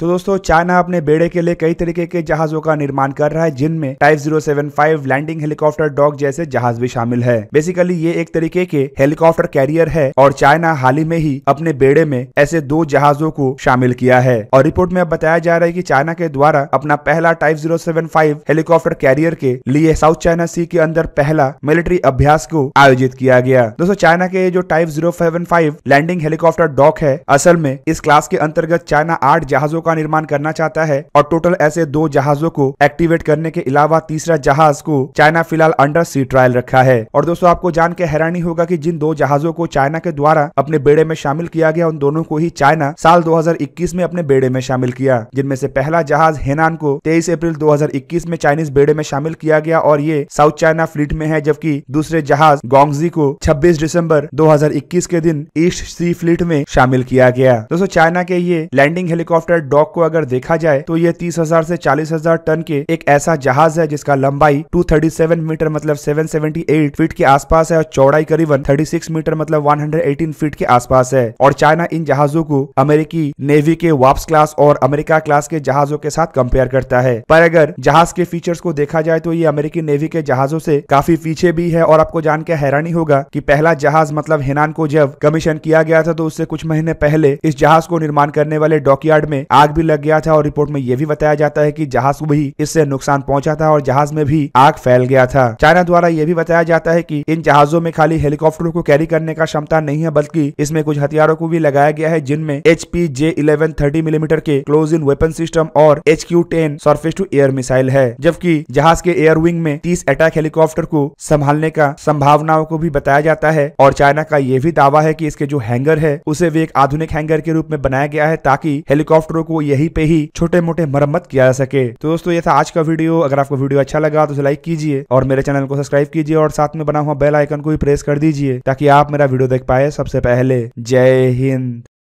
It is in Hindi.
तो दोस्तों चाइना अपने बेड़े के लिए कई तरीके के जहाजों का निर्माण कर रहा है जिनमें टाइप 075 लैंडिंग हेलीकॉप्टर डॉग जैसे जहाज भी शामिल है बेसिकली ये एक तरीके के हेलीकॉप्टर कैरियर है और चाइना हाल ही में ही अपने बेड़े में ऐसे दो जहाजों को शामिल किया है और रिपोर्ट में अब बताया जा रहा है की चाइना के द्वारा अपना पहला टाइप जीरो हेलीकॉप्टर कैरियर के लिए साउथ चाइना सी के अंदर पहला मिलिट्री अभ्यास को आयोजित किया गया दोस्तों चाइना के जो type zero landing helicopter dock है असल में इस क्लास के अंतर्गत चाइना आठ जहाजों का निर्माण करना चाहता है और टोटल ऐसे दो जहाजों को एक्टिवेट करने के अलावा तीसरा जहाज को चाइना फिलहाल अंडर सी ट्रायल रखा है और दोस्तों आपको जान के हैरानी होगा की जिन दो जहाजों को चाइना के द्वारा अपने बेड़े में शामिल किया गया उन दोनों को ही चाइना साल दो में अपने बेड़े में शामिल किया जिनमें से पहला जहाज हेनान को तेईस अप्रैल दो में चाइनीज बेड़े में शामिल किया गया और ये साउथ चाइना फ्लीट में है जबकि दूसरे जहाज गोंगजी को 26 दिसंबर 2021 के दिन ईस्ट सी फ्लीट में शामिल किया गया दोस्तों चाइना के ये लैंडिंग हेलीकॉप्टर डॉक को अगर देखा जाए तो ये तीस हजार से चालीस हजार टन के एक ऐसा जहाज है जिसका लंबाई 237 मीटर मतलब 778 फीट के आसपास है और चौड़ाई करीबन 36 मीटर मतलब 118 फीट के आसपास है और चाइना इन जहाजों को अमेरिकी नेवी के वाप्स क्लास और अमेरिका क्लास के जहाजों के साथ कंपेयर करता है पर अगर जहाज के फीचर्स को देखा जाए तो ये अमेरिकी नेवी के जहाजों से काफी पीछे भी है और आपको जान के हैरानी होगा की पहला जहाज मतलब हेनान को जब कमीशन किया गया था तो उससे कुछ महीने पहले इस जहाज को निर्माण करने वाले डॉकयार्ड में आज आग भी लग गया था और रिपोर्ट में यह भी बताया जाता है कि जहाज को भी इससे नुकसान पहुंचा था और जहाज में भी आग फैल गया था चाइना द्वारा यह भी बताया जाता है कि इन जहाजों में खाली हेलीकॉप्टरों को कैरी करने का क्षमता नहीं है बल्कि इसमें कुछ हथियारों को भी लगाया गया है जिनमें H P J eleven thirty millimetre के क्लोज इन वेपन सिस्टम और H Q ten surface to air missile है जबकि जहाज के एयर विंग में तीस अटैक हेलीकॉप्टर को संभालने का संभावनाओं को भी बताया जाता है और चाइना का यह भी दावा है की इसके जो हैंगर है उसे भी एक आधुनिक हैंगर के रूप में बनाया गया है ताकि हेलीकॉप्टरों को को यही पे ही छोटे मोटे मरम्मत किया जा सके तो दोस्तों ये था आज का वीडियो अगर आपको वीडियो अच्छा लगा तो उसे लाइक कीजिए और मेरे चैनल को सब्सक्राइब कीजिए और साथ में बना हुआ बेल आइकन को भी प्रेस कर दीजिए ताकि आप मेरा वीडियो देख पाए सबसे पहले जय हिंद